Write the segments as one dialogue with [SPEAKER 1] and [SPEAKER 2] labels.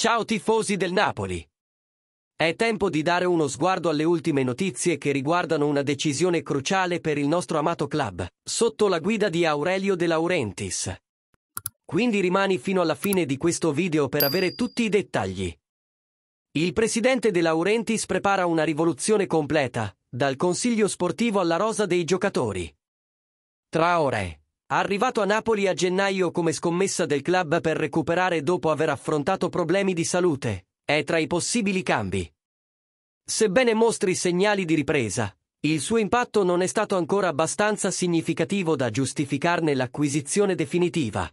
[SPEAKER 1] Ciao tifosi del Napoli! È tempo di dare uno sguardo alle ultime notizie che riguardano una decisione cruciale per il nostro amato club, sotto la guida di Aurelio De Laurentiis. Quindi rimani fino alla fine di questo video per avere tutti i dettagli. Il presidente De Laurentiis prepara una rivoluzione completa, dal consiglio sportivo alla rosa dei giocatori. Tra ore. Arrivato a Napoli a gennaio come scommessa del club per recuperare dopo aver affrontato problemi di salute, è tra i possibili cambi. Sebbene mostri segnali di ripresa, il suo impatto non è stato ancora abbastanza significativo da giustificarne l'acquisizione definitiva.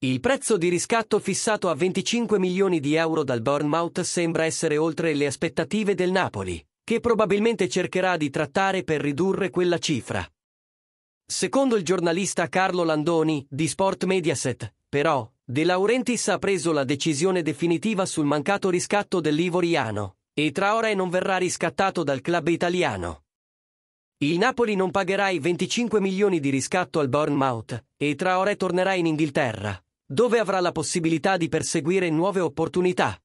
[SPEAKER 1] Il prezzo di riscatto fissato a 25 milioni di euro dal Bournemouth sembra essere oltre le aspettative del Napoli, che probabilmente cercherà di trattare per ridurre quella cifra. Secondo il giornalista Carlo Landoni di Sport Mediaset, però, De Laurentiis ha preso la decisione definitiva sul mancato riscatto dell'Ivoriano e Traore non verrà riscattato dal club italiano. Il Napoli non pagherà i 25 milioni di riscatto al Bournemouth e Traore tornerà in Inghilterra, dove avrà la possibilità di perseguire nuove opportunità.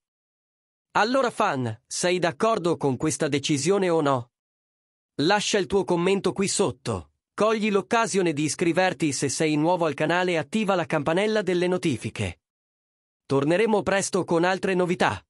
[SPEAKER 1] Allora fan, sei d'accordo con questa decisione o no? Lascia il tuo commento qui sotto. Cogli l'occasione di iscriverti se sei nuovo al canale e attiva la campanella delle notifiche. Torneremo presto con altre novità.